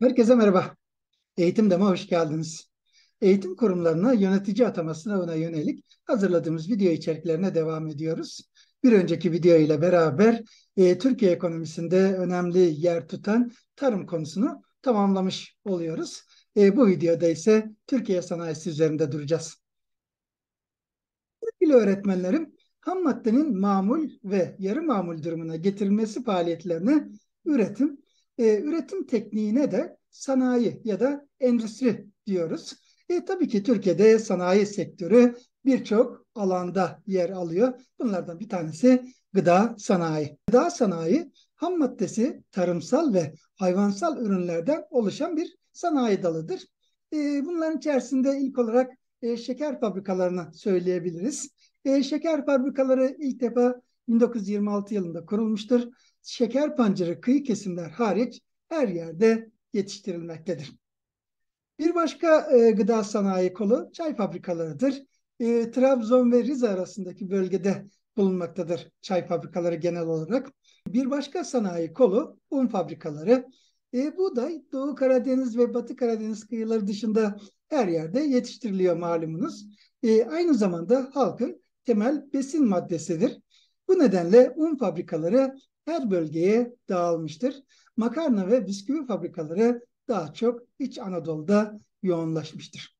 Herkese merhaba. Eğitim Deme hoş geldiniz. Eğitim kurumlarına yönetici atama sınavına yönelik hazırladığımız video içeriklerine devam ediyoruz. Bir önceki video ile beraber e, Türkiye ekonomisinde önemli yer tutan tarım konusunu tamamlamış oluyoruz. E, bu videoda ise Türkiye sanayisi üzerinde duracağız. Sevgili öğretmenlerim, ham maddenin mamul ve yarı mamul durumuna getirilmesi faaliyetlerine üretim e, üretim tekniğine de sanayi ya da endüstri diyoruz. E, tabii ki Türkiye'de sanayi sektörü birçok alanda yer alıyor. Bunlardan bir tanesi gıda sanayi. Gıda sanayi ham maddesi tarımsal ve hayvansal ürünlerden oluşan bir sanayi dalıdır. E, bunların içerisinde ilk olarak e, şeker fabrikalarını söyleyebiliriz. E, şeker fabrikaları ilk defa 1926 yılında kurulmuştur. Şeker pancarı kıyı kesimler hariç her yerde yetiştirilmektedir. Bir başka e, gıda sanayi kolu çay fabrikalarıdır. E, Trabzon ve Rize arasındaki bölgede bulunmaktadır çay fabrikaları genel olarak. Bir başka sanayi kolu un fabrikaları. E, buğday Doğu Karadeniz ve Batı Karadeniz kıyıları dışında her yerde yetiştiriliyor malumunuz. E, aynı zamanda halkın temel besin maddesidir. Bu nedenle un fabrikaları her bölgeye dağılmıştır. Makarna ve bisküvi fabrikaları daha çok İç Anadolu'da yoğunlaşmıştır.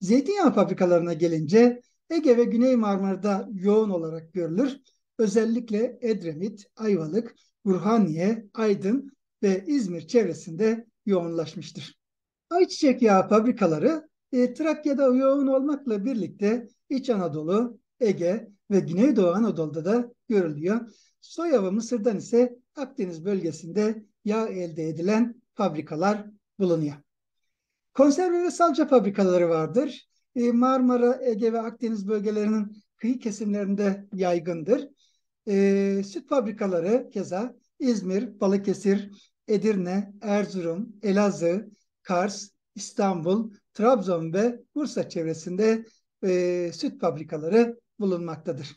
Zeytinyağı fabrikalarına gelince Ege ve Güney Marmara'da yoğun olarak görülür. Özellikle Edremit, Ayvalık, Burhaniye, Aydın ve İzmir çevresinde yoğunlaşmıştır. Ayçiçek yağı fabrikaları e, Trakya'da yoğun olmakla birlikte İç Anadolu, Ege ve Güneydoğu Anadolu'da da görülüyor. Soya ve mısırdan ise Akdeniz bölgesinde yağ elde edilen fabrikalar bulunuyor. Konserve ve salça fabrikaları vardır. E, Marmara, Ege ve Akdeniz bölgelerinin kıyı kesimlerinde yaygındır. E, süt fabrikaları keza İzmir, Balıkesir, Edirne, Erzurum, Elazığ, Kars, İstanbul, Trabzon ve Bursa çevresinde e, süt fabrikaları bulunmaktadır.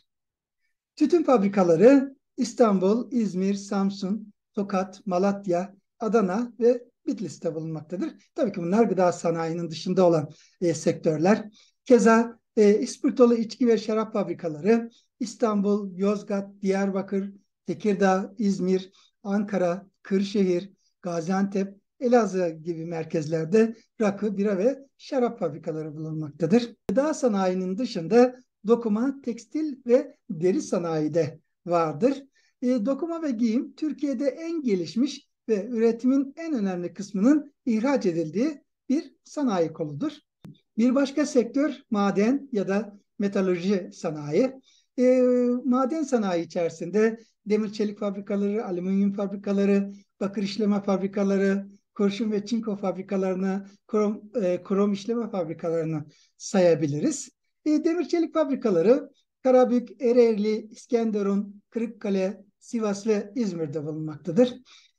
Tütün fabrikaları İstanbul, İzmir, Samsun, Tokat, Malatya, Adana ve Bitlis'te bulunmaktadır. Tabii ki bunlar gıda sanayinin dışında olan e, sektörler. Keza e, ispirtolu içki ve şarap fabrikaları İstanbul, Yozgat, Diyarbakır, Tekirdağ, İzmir, Ankara, Kırşehir, Gaziantep, Elazığ gibi merkezlerde rakı, bira ve şarap fabrikaları bulunmaktadır. Gıda sanayinin dışında dokuma, tekstil ve deri sanayide vardır. E, dokuma ve giyim Türkiye'de en gelişmiş ve üretimin en önemli kısmının ihraç edildiği bir sanayi koludur. Bir başka sektör maden ya da metalurji sanayi. E, maden sanayi içerisinde demir çelik fabrikaları, alüminyum fabrikaları, bakır işleme fabrikaları, kurşun ve çinko fabrikalarını, krom, e, krom işleme fabrikalarını sayabiliriz. E, demir çelik fabrikaları Karabük, Ereğli, İskenderun, Kırıkkale, Sivas ve İzmir'de bulunmaktadır.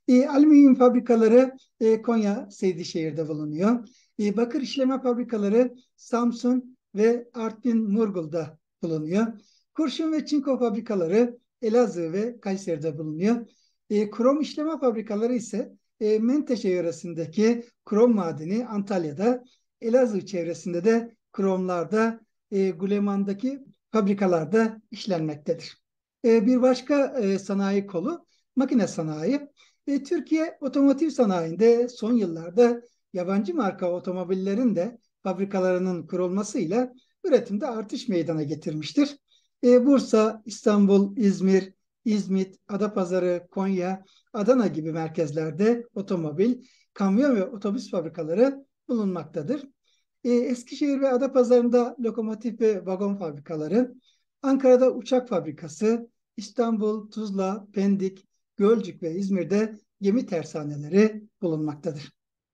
E, alüminyum fabrikaları e, Konya, Seydişehir'de bulunuyor. E, bakır işleme fabrikaları Samsun ve Artvin, Murgul'da bulunuyor. Kurşun ve çinko fabrikaları Elazığ ve Kayseri'de bulunuyor. E, krom işleme fabrikaları ise e, Menteşe yöresindeki krom madeni Antalya'da, Elazığ çevresinde de kromlarda e, Guleman'daki fabrikalarda işlenmektedir. E, bir başka e, sanayi kolu makine sanayi. E, Türkiye otomotiv sanayinde son yıllarda yabancı marka otomobillerin de fabrikalarının kurulmasıyla üretimde artış meydana getirmiştir. E, Bursa, İstanbul, İzmir, İzmit, Adapazarı, Konya, Adana gibi merkezlerde otomobil, kamyon ve otobüs fabrikaları bulunmaktadır. E, Eskişehir ve Adapazarı'nda lokomotif ve vagon fabrikaları, Ankara'da uçak fabrikası, İstanbul, Tuzla, Pendik, Gölcük ve İzmir'de gemi tersaneleri bulunmaktadır.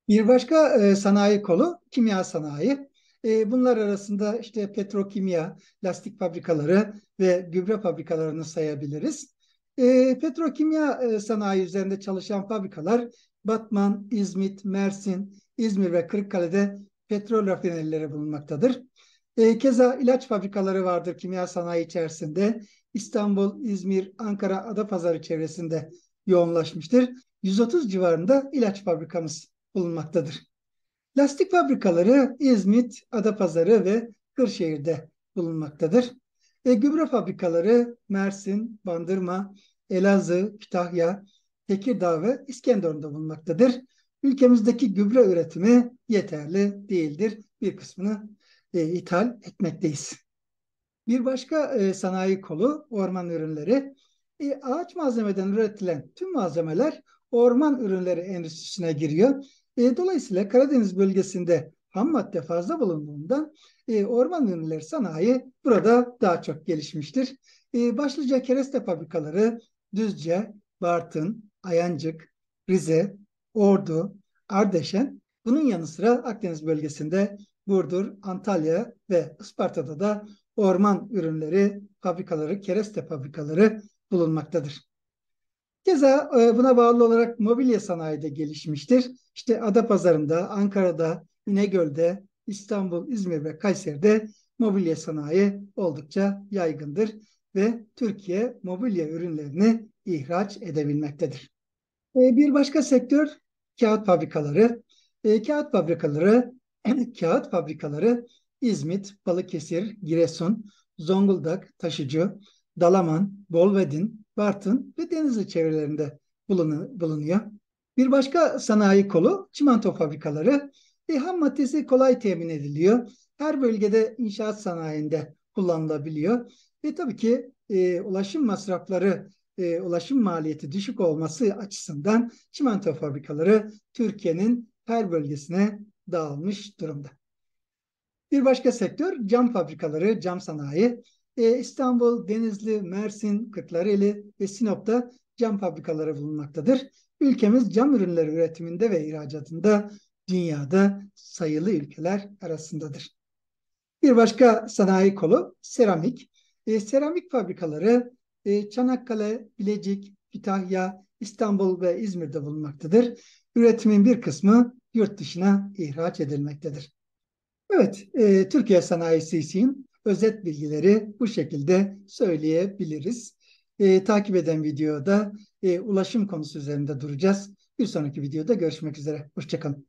Bir başka e, sanayi kolu kimya sanayi. E, bunlar arasında işte petrokimya, lastik fabrikaları ve gübre fabrikalarını sayabiliriz. E, petrokimya e, sanayi üzerinde çalışan fabrikalar Batman, İzmit, Mersin, İzmir ve Kırıkkale'de petrol rafinerileri bulunmaktadır. E, keza ilaç fabrikaları vardır kimya sanayi içerisinde. İstanbul, İzmir, Ankara, Adapazarı çevresinde yoğunlaşmıştır. 130 civarında ilaç fabrikamız bulunmaktadır. Lastik fabrikaları İzmit, Adapazarı ve Kırşehir'de bulunmaktadır. E, gübre fabrikaları Mersin, Bandırma, Elazığ, Kütahya, Tekirdağ ve İskenderun'da bulunmaktadır ülkemizdeki gübre üretimi yeterli değildir. Bir kısmını e, ithal etmekteyiz. Bir başka e, sanayi kolu orman ürünleri. E, ağaç malzemeden üretilen tüm malzemeler orman ürünleri endüstrisine giriyor. E, dolayısıyla Karadeniz bölgesinde ham madde fazla bulunduğundan e, orman ürünleri sanayi burada daha çok gelişmiştir. E, başlıca kereste fabrikaları Düzce, Bartın, Ayancık, Rize, Ordu, Ardeşen. Bunun yanı sıra Akdeniz bölgesinde Burdur, Antalya ve Isparta'da da orman ürünleri fabrikaları, kereste fabrikaları bulunmaktadır. Keza e, buna bağlı olarak mobilya sanayi de gelişmiştir. İşte Adapazarı'nda, Ankara'da, İnegöl'de, İstanbul, İzmir ve Kayseri'de mobilya sanayi oldukça yaygındır ve Türkiye mobilya ürünlerini ihraç edebilmektedir. Ee, bir başka sektör kağıt fabrikaları. Ee, kağıt fabrikaları kağıt fabrikaları İzmit, Balıkesir, Giresun, Zonguldak, Taşıcı, Dalaman, Bolvedin, Bartın ve Denizli çevrelerinde bulunuyor. Bir başka sanayi kolu çimento fabrikaları. E, ham maddesi kolay temin ediliyor. Her bölgede inşaat sanayinde kullanılabiliyor. Ve tabii ki e, ulaşım masrafları e, ulaşım maliyeti düşük olması açısından çimento fabrikaları Türkiye'nin her bölgesine dağılmış durumda. Bir başka sektör cam fabrikaları, cam sanayi. E, İstanbul, Denizli, Mersin, Kırklareli ve Sinop'ta cam fabrikaları bulunmaktadır. Ülkemiz cam ürünleri üretiminde ve ihracatında dünyada sayılı ülkeler arasındadır. Bir başka sanayi kolu seramik. E, seramik fabrikaları ee, Çanakkale, Bilecik, Kütahya, İstanbul ve İzmir'de bulunmaktadır. Üretimin bir kısmı yurt dışına ihraç edilmektedir. Evet, e, Türkiye sanayisi için özet bilgileri bu şekilde söyleyebiliriz. E, takip eden videoda e, ulaşım konusu üzerinde duracağız. Bir sonraki videoda görüşmek üzere. Hoşçakalın.